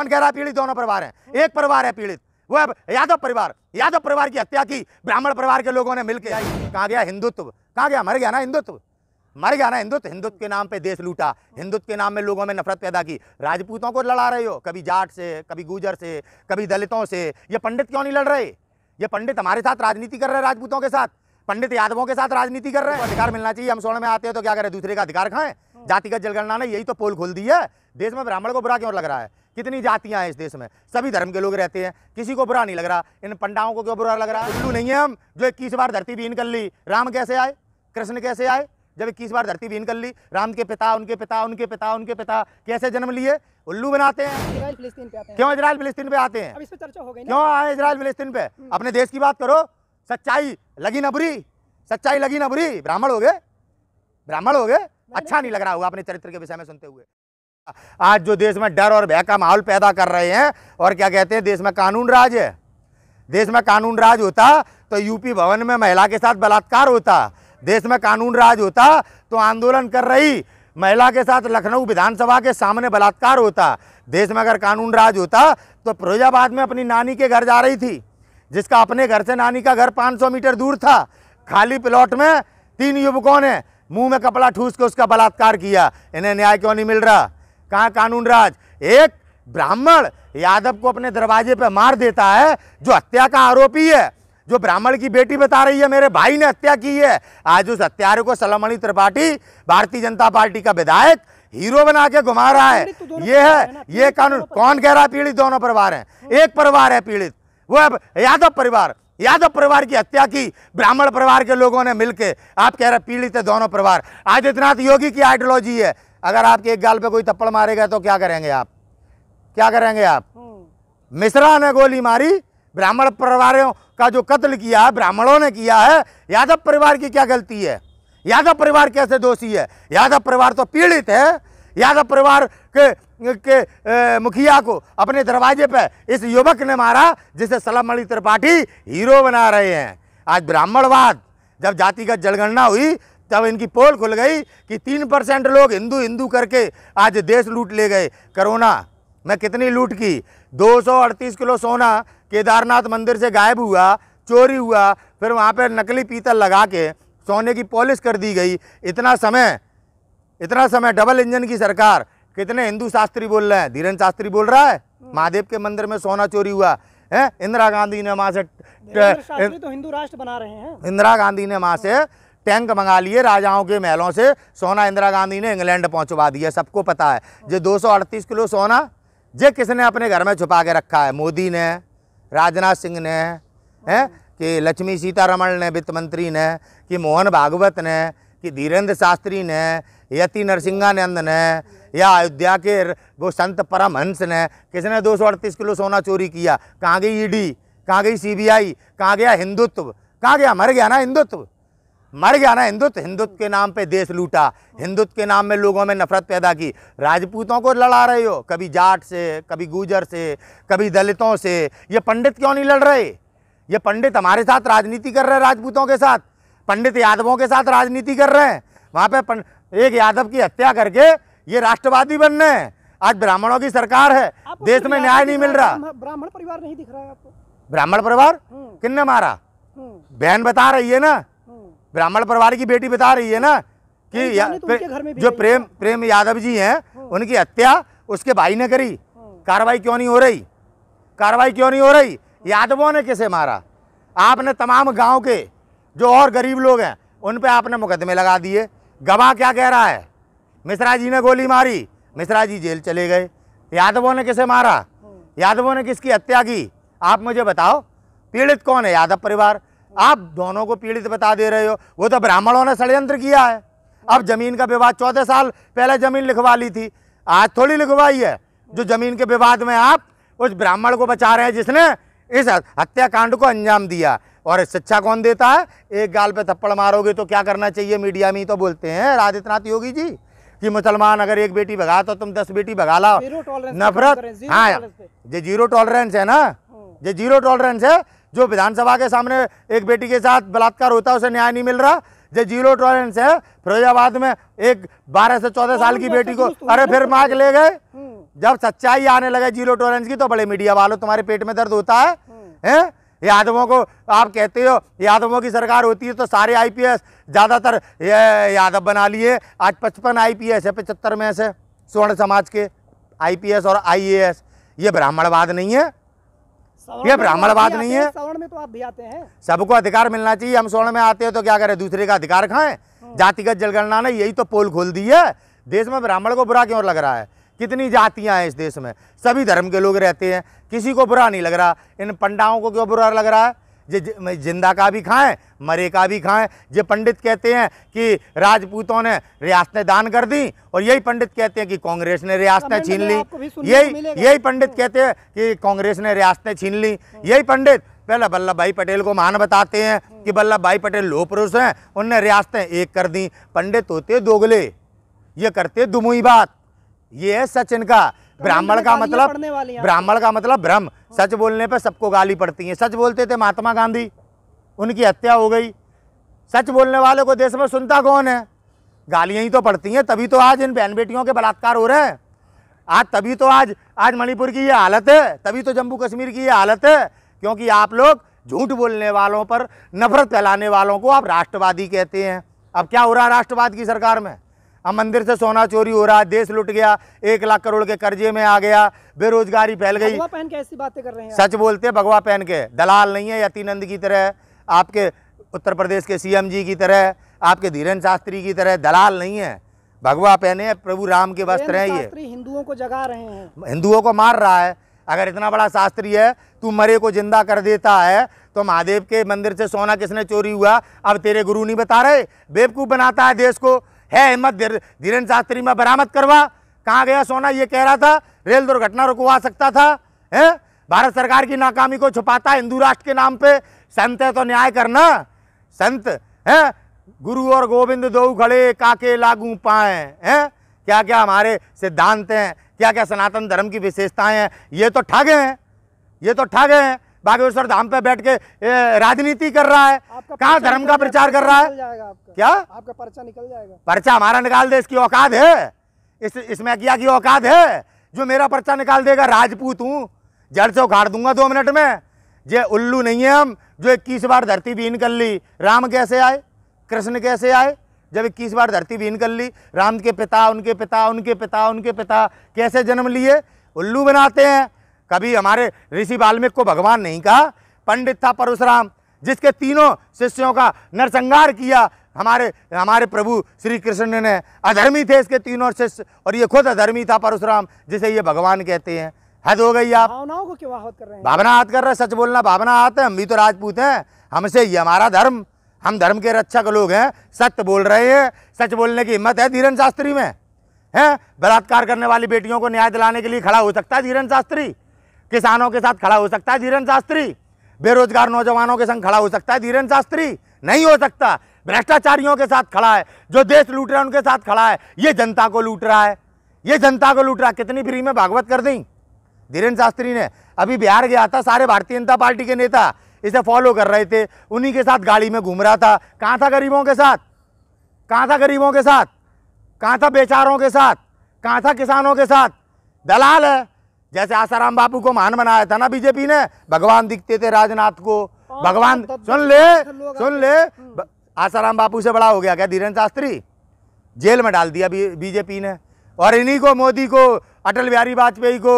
कौन कह रहा है पीड़ित दोनों परिवार हैं एक परिवार है पीड़ित वो अब यादव परिवार यादव परिवार की हत्या की ब्राह्मण परिवार के लोगों ने मिलकर आई कहाँ गया हिंदुत्व कहाँ गया मर गया ना हिंदुत्व मर गया ना हिंदुत्व हिंदुत्व के नाम पे देश लूटा हिंदुत्व के नाम में लोगों में नफरत पैदा की राजपूतों को लड़ा रहे हो कभी जाट से कभी गुजर से कभी दलितों से ये पंडित क्यों नहीं लड़ रहे ये पंडित हमारे साथ राजनीति कर रहे हैं राजपूतों के साथ पंडित यादवों के साथ राजनीति कर रहे हैं अधिकार मिलना चाहिए हम स्वर्ण में आते हैं तो क्या करें दूसरे का अधिकार खाएं जातिगत जलगणना ने यही तो पोल खोल दी है देश में ब्राह्मण को बुरा क्यों लग रहा है कितनी जातियाँ हैं इस देश में सभी धर्म के लोग रहते हैं किसी को बुरा नहीं लग रहा इन पंडाओं को क्यों बुरा लग रहा है उल्लू नहीं है हम जो इक्कीस बार धरती बीन कर ली राम कैसे आए कृष्ण कैसे आए जब इक्कीस बार धरती बीन कर ली राम के पिता उनके पिता उनके पिता उनके पिता कैसे जन्म लिए उल्लू बनाते हैं क्यों इसराइल फिलिस्तीन पे आते हैं क्यों आए इसराइल फिलिस्तीन पे हम्म। अपने देश की बात करो सच्चाई लगी ना बुरी सच्चाई लगी ना बुरी ब्राह्मण हो गए ब्राह्मण हो गए अच्छा नहीं लग रहा होगा अपने चरित्र के विषय में सुनते हुए आज जो देश में डर और भय का माहौल पैदा कर रहे हैं और क्या कहते हैं देश में कानून राज है देश में कानून राज होता तो यूपी भवन में महिला के साथ बलात्कार होता देश में कानून राज होता तो आंदोलन कर रही महिला के साथ लखनऊ विधानसभा के सामने बलात्कार होता देश में अगर कानून राज होता तो फिरोजाबाद में अपनी नानी के घर जा रही थी जिसका अपने घर से नानी का घर 500 मीटर दूर था खाली प्लॉट में तीन युवकों ने मुंह में कपड़ा ठूस के उसका बलात्कार किया इन्हें न्याय क्यों नहीं मिल रहा कहा कानून राज एक ब्राह्मण यादव को अपने दरवाजे पर मार देता है जो हत्या का आरोपी है जो ब्राह्मण की बेटी बता रही है मेरे भाई ने हत्या की है आज उस हत्यारे को सलामणि त्रिपाठी भारतीय जनता पार्टी का विधायक हीरो बना के घुमा रहा है तो ये है ये तो कानून कौन कह रहा है पीड़ित दोनों परिवार है हाँ। एक परिवार है पीड़ित वो है यादव परिवार यादव परिवार की हत्या की ब्राह्मण परिवार के लोगों ने मिलके आप कह रहे पीड़ित है दोनों परिवार आदित्यनाथ तो योगी की आइडियोलॉजी है अगर आपके एक गाल पे कोई थप्पड़ मारेगा तो क्या करेंगे आप क्या करेंगे आप मिश्रा ने गोली मारी ब्राह्मण परिवारों का जो कत्ल किया है ब्राह्मणों ने किया है यादव परिवार की क्या गलती है यादव परिवार कैसे दोषी है यादव परिवार तो पीड़ित है यादव परिवार के के ए, मुखिया को अपने दरवाजे पर इस युवक ने मारा जिसे सलामणि त्रिपाठी हीरो बना रहे हैं आज ब्राह्मणवाद जब जातिगत जनगणना हुई तब इनकी पोल खुल गई कि तीन परसेंट लोग हिंदू हिंदू करके आज देश लूट ले गए करोना मैं कितनी लूट की दो किलो सोना केदारनाथ मंदिर से गायब हुआ चोरी हुआ फिर वहाँ पर नकली पीतल लगा के सोने की पॉलिश कर दी गई इतना समय इतना समय डबल इंजन की सरकार कितने हिंदू शास्त्री बोल रहे हैं धीरेन्द्र शास्त्री बोल रहा है महादेव के मंदिर में सोना चोरी हुआ है इंदिरा गांधी ने वहाँ से तो हिंदू राष्ट्र बना रहे हैं इंदिरा गांधी ने वहाँ से टैंक मंगा लिए राजाओं के महलों से सोना इंदिरा गांधी ने इंग्लैंड पहुंचवा दिया सबको पता है जो 238 किलो सोना जे किसने अपने घर में छुपा के रखा है मोदी ने राजनाथ सिंह ने हैं कि लक्ष्मी सीतारमण ने वित्त मंत्री ने कि मोहन भागवत ने कि धीरेन्द्र शास्त्री ने यति नरसिंहानंद ने या अयोध्या के वो संत परमहंस ने किसने दो किलो सोना चोरी किया कहाँ गई ईडी कहाँ गई सीबीआई कहाँ गया हिंदुत्व कहाँ गया मर गया ना हिंदुत्व मर गया ना हिंदुत्व हिंदुत्व के नाम पे देश लूटा हिंदुत्व के नाम में लोगों में नफरत पैदा की राजपूतों को लड़ा रहे हो कभी जाट से कभी गुजर से कभी दलितों से ये पंडित क्यों नहीं लड़ रहे ये पंडित हमारे साथ राजनीति कर रहे हैं राजपूतों के साथ पंडित यादवों के साथ राजनीति कर रहे हैं वहाँ पर एक यादव की हत्या करके ये राष्ट्रवादी बन रहे हैं आज ब्राह्मणों की सरकार है देश में न्याय नहीं मिल रहा ब्राह्मण परिवार नहीं दिख रहा है आपको ब्राह्मण परिवार हम्म। किन्ने मारा हम्म। बहन बता रही है ना ब्राह्मण परिवार की बेटी बता रही है ना कि तो या, प्रे, घर में जो प्रेम प्रेम यादव जी हैं हाँ। उनकी हत्या उसके भाई ने करी हाँ। कार्रवाई क्यों नहीं हो रही कार्रवाई क्यों नहीं हो रही यादवों ने किसे मारा आपने तमाम गांव के जो और गरीब लोग हैं उन पे आपने मुकदमे लगा दिए गवाह क्या कह रहा है मिश्रा जी ने गोली मारी मिश्रा जी जेल चले गए यादवों ने किसे मारा हाँ। यादवों ने किसकी हत्या की आप मुझे बताओ पीड़ित कौन है यादव परिवार आप दोनों को पीड़ित बता दे रहे हो वो तो ब्राह्मणों ने षडयंत्र किया है अब जमीन का विवाद चौदह साल पहले जमीन लिखवा ली थी आज थोड़ी लिखवाई है जो जमीन के विवाद में आप उस ब्राह्मण को बचा रहे हैं जिसने इस हत्याकांड को अंजाम दिया और शिक्षा कौन देता है एक गाल पे थप्पड़ मारोगे तो क्या करना चाहिए मीडिया में ही तो बोलते हैं आदित्यनाथ योगी जी कि मुसलमान अगर एक बेटी भगा तो तुम दस बेटी भगा लाओ नफरत हाँ, हाँ ये जीरो टॉलरेंस है ना ये जीरो टॉलरेंस है जो विधानसभा के सामने एक बेटी के साथ बलात्कार होता है उसे न्याय नहीं मिल रहा जो जीरो टॉलरेंस है फिरोजाबाद में एक 12 से 14 साल की बेटी को हम्म। अरे फिर मार्ग ले गए हम्म। जब सच्चाई आने लगे जीरो टॉलरेंस की तो बड़े मीडिया वालों तुम्हारे पेट में दर्द होता है हम्म। हैं यादवों को आप कहते हो यादवों की सरकार होती है तो सारे आईपीएस ज़्यादातर यादव बना लिए आज पचपन आईपीएस है पचहत्तर में से स्वर्ण समाज के आईपीएस और आईएएस ये ब्राह्मणवाद नहीं है ये तो ब्राह्मणवाद नहीं है सवर्ण में तो आप भी आते हैं सबको अधिकार मिलना चाहिए हम स्वर्ण में आते हैं तो क्या करें दूसरे का अधिकार खाएं हाँ। जातिगत जलगणना ने यही तो पोल खोल दी है देश में ब्राह्मण को बुरा क्यों लग रहा है कितनी जातियां हैं इस देश में सभी धर्म के लोग रहते हैं किसी को बुरा नहीं लग रहा इन पंडाओं को क्यों बुरा लग रहा है जे जिंदा का भी खाएं मरे का भी खाएं जे पंडित कहते हैं कि राजपूतों ने रियासतें दान कर दी और यही पंडित कहते हैं कि कांग्रेस ने रियासतें छीन ली यही यही पंडित कहते हैं कि कांग्रेस ने रियासतें छीन ली हाँ। यही पंडित पहले वल्लभ भाई पटेल को मान बताते हैं कि वल्लभ भाई पटेल लो पुरुष हैं उनने रियासतें एक कर दी पंडित होते दोगले ये करते दुमुई बात ये है सचिन का तो मतलब ब्राह्मण का मतलब ब्राह्मण का मतलब ब्रह्म सच बोलने पर सबको गाली पड़ती है सच बोलते थे महात्मा गांधी उनकी हत्या हो गई सच बोलने वाले को देश में सुनता कौन है गालियाँ ही तो पड़ती हैं तभी तो आज इन बहन बेटियों के बलात्कार हो रहे हैं आज तभी तो आज आज मणिपुर की ये हालत है तभी तो जम्मू कश्मीर की ये हालत है क्योंकि आप लोग झूठ बोलने वालों पर नफरत फैलाने वालों को आप राष्ट्रवादी कहते हैं अब क्या हो रहा है राष्ट्रवाद की सरकार में अब मंदिर से सोना चोरी हो रहा है देश लुट गया एक लाख करोड़ के कर्जे में आ गया बेरोजगारी फैल गई पहन के ऐसी बातें कर रहे हैं सच बोलते हैं भगवा पहन के दलाल नहीं है नंद की तरह आपके उत्तर प्रदेश के सीएम जी की तरह आपके धीरेन शास्त्री की तरह दलाल नहीं है भगवा पहने प्रभु राम के वस्त्र हैं ये हिंदुओं को जगा रहे हैं हिंदुओं को मार रहा है अगर इतना बड़ा शास्त्री है तू मरे को जिंदा कर देता है तो महादेव के मंदिर से सोना किसने चोरी हुआ अब तेरे गुरु नहीं बता रहे बेवकूफ़ बनाता है देश को है हिम्मत धीरेन्द्र शास्त्री में बरामद करवा कहाँ गया सोना ये कह रहा था रेल दुर्घटना रुकवा सकता था है भारत सरकार की नाकामी को छुपाता हिंदू राष्ट्र के नाम पे संत है तो न्याय करना संत है गुरु और गोविंद दो खड़े काके लागू पाए हैं क्या क्या हमारे सिद्धांत हैं क्या क्या सनातन धर्म की विशेषताएं हैं ये तो ठगे हैं ये तो ठगे हैं बागेश्वर धाम पे बैठ के राजनीति कर रहा है कहाँ धर्म का प्रचार कर रहा है क्या आपका पर्चा निकल जाएगा पर्चा हमारा निकाल दे इसकी औकात है इस इसमें किया की औकात है जो मेरा पर्चा निकाल देगा राजपूत हूँ जड़ से उखाड़ दूंगा दो मिनट में जे उल्लू नहीं है हम जो इक्कीस बार धरती बीन कर ली राम कैसे आए कृष्ण कैसे आए जब इक्कीस बार धरती बीन कर ली राम के पिता उनके पिता उनके पिता उनके पिता कैसे जन्म लिए उल्लू बनाते हैं कभी हमारे ऋषि वाल्मीकि को भगवान नहीं कहा पंडित था परशुराम जिसके तीनों शिष्यों का नरसंहार किया हमारे हमारे प्रभु श्री कृष्ण ने अधर्मी थे इसके तीनों शिष्य और ये खुद अधर्मी था परशुराम जिसे ये भगवान कहते हैं हद हो गई आप भावनाओं को क्यों आहत कर रहे हैं भावना हाथ कर रहे हैं सच बोलना भावना हाथ है हम भी तो राजपूत हैं हमसे ये हमारा धर्म हम धर्म के रक्षक लोग हैं सत्य बोल रहे हैं सच बोलने की हिम्मत है धीरन शास्त्री में है बलात्कार करने वाली बेटियों को न्याय दिलाने के लिए खड़ा हो सकता है धीरन शास्त्री किसानों के साथ खड़ा हो सकता है धीरेन्द्र शास्त्री बेरोजगार नौजवानों के संग खड़ा हो सकता है धीरेन्द्र शास्त्री नहीं हो सकता भ्रष्टाचारियों के साथ खड़ा है जो देश लूट रहा है उनके साथ खड़ा है ये जनता को लूट रहा है ये जनता को लूट रहा है कितनी फ्री में भागवत कर दी धीरेन्द्र शास्त्री ने अभी बिहार गया था सारे भारतीय जनता पार्टी के नेता इसे फॉलो कर रहे थे उन्हीं के साथ गाड़ी में घूम रहा था कहाँ था गरीबों के साथ कहाँ था गरीबों के साथ कहाँ था बेचारों के साथ कहाँ था किसानों के साथ दलाल है जैसे आसाराम बापू को महान बनाया था ना बीजेपी ने भगवान दिखते थे राजनाथ को हाँ, भगवान तो सुन ले सुन ले आसाराम बापू से बड़ा हो गया क्या धीरेन्द्र शास्त्री जेल में डाल दिया बीजेपी ने और इन्हीं को मोदी को अटल बिहारी वाजपेयी को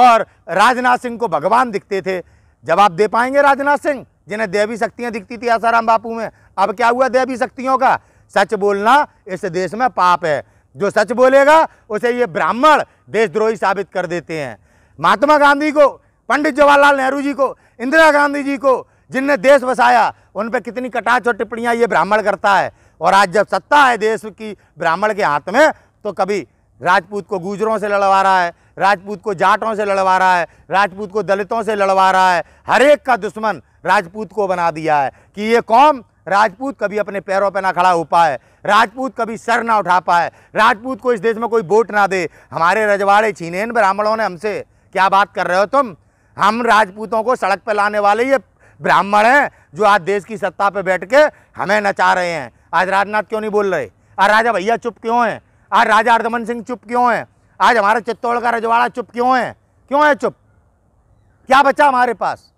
और राजनाथ सिंह को भगवान दिखते थे जवाब दे पाएंगे राजनाथ सिंह जिन्हें देवी शक्तियाँ दिखती थी आसाराम बापू में अब क्या हुआ देवी शक्तियों का सच बोलना इस देश में पाप है जो सच बोलेगा उसे ये ब्राह्मण देशद्रोही साबित कर देते हैं महात्मा गांधी को पंडित जवाहरलाल नेहरू जी को इंदिरा गांधी जी को जिनने देश बसाया उन पर कितनी कटाच और टिप्पणियाँ ये ब्राह्मण करता है और आज जब सत्ता है देश की ब्राह्मण के हाथ में तो कभी राजपूत को गुजरों से लड़वा रहा है राजपूत को जाटों से लड़वा रहा है राजपूत को दलितों से लड़वा रहा है हर एक का दुश्मन राजपूत को बना दिया है कि ये कौम राजपूत कभी अपने पैरों पर ना खड़ा हो पाए राजपूत कभी सर ना उठा पाए राजपूत को इस देश में कोई वोट ना दे हमारे रजवाड़े छीने इन ब्राह्मणों ने हमसे क्या बात कर रहे हो तुम हम राजपूतों को सड़क पर लाने वाले ये ब्राह्मण हैं जो आज देश की सत्ता पर बैठ के हमें नचा रहे हैं आज राजनाथ क्यों नहीं बोल रहे आज राजा भैया चुप क्यों हैं आज राजा हरदमन सिंह चुप क्यों हैं आज हमारा चित्तौड़ का रजवाड़ा चुप क्यों है क्यों है चुप क्या बचा हमारे पास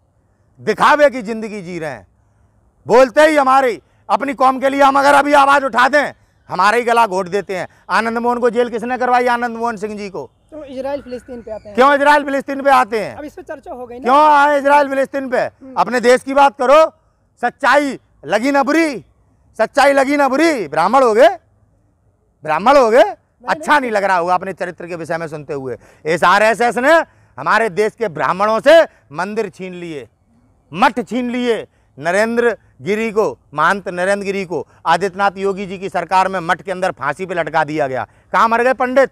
दिखावे की ज़िंदगी जी रहे हैं बोलते ही हमारी अपनी कौम के लिए हम अगर अभी आवाज़ उठा दें हमारा ही गला घोट देते हैं आनंद मोहन को जेल किसने करवाई आनंद मोहन सिंह जी को तो इसराइल फिलिस्तीन पे आते हैं क्यों इसराइल फिलिस्तीन पे आते हैं अब इस पे चर्चा हो गई क्यों आए इसराइल फिलिस्तीन पे हम्म। अपने देश की बात करो सच्चाई लगी ना बुरी सच्चाई लगी ना बुरी ब्राह्मण हो गए ब्राह्मण हो गए अच्छा नहीं लग रहा होगा अपने चरित्र के विषय में सुनते हुए इस आर एस एस ने हमारे देश के ब्राह्मणों से मंदिर छीन लिए मठ छीन लिए नरेंद्र गिरी को महंत नरेंद्र गिरी को आदित्यनाथ योगी जी की सरकार में मठ के अंदर फांसी पे लटका दिया गया कहाँ मर गए पंडित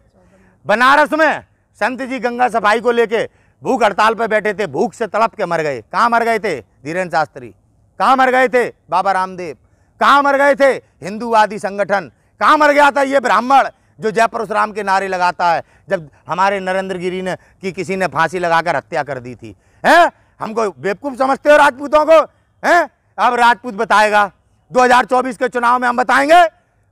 बनारस में संत जी गंगा सफाई को लेके भूख हड़ताल पर बैठे थे भूख से तड़प के मर गए कहाँ मर गए थे धीरेन्द्र शास्त्री कहाँ मर गए थे बाबा रामदेव कहाँ मर गए थे हिंदूवादी संगठन कहाँ मर गया था ये ब्राह्मण जो जय के नारे लगाता है जब हमारे नरेंद्र गिरी ने कि किसी ने फांसी लगाकर हत्या कर दी थी हैं हमको बेवकूफ़ समझते हो राजपूतों को हैं अब राजपूत बताएगा 2024 के चुनाव में हम बताएंगे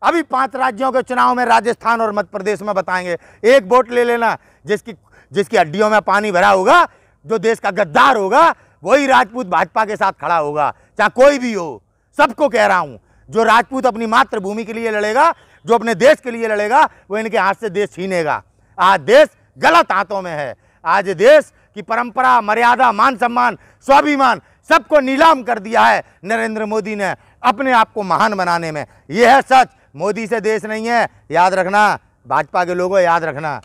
अभी पांच राज्यों के चुनाव में राजस्थान और मध्य प्रदेश में बताएंगे एक वोट ले लेना जिसकी जिसकी हड्डियों में पानी भरा होगा जो देश का गद्दार होगा वही राजपूत भाजपा के साथ खड़ा होगा चाहे कोई भी हो सबको कह रहा हूँ जो राजपूत अपनी मातृभूमि के लिए लड़ेगा जो अपने देश के लिए लड़ेगा वो इनके हाथ से देश छीनेगा आज देश गलत हाथों में है आज देश की परंपरा मर्यादा मान सम्मान स्वाभिमान सबको नीलाम कर दिया है नरेंद्र मोदी ने अपने आप को महान बनाने में यह है सच मोदी से देश नहीं है याद रखना भाजपा के लोगों याद रखना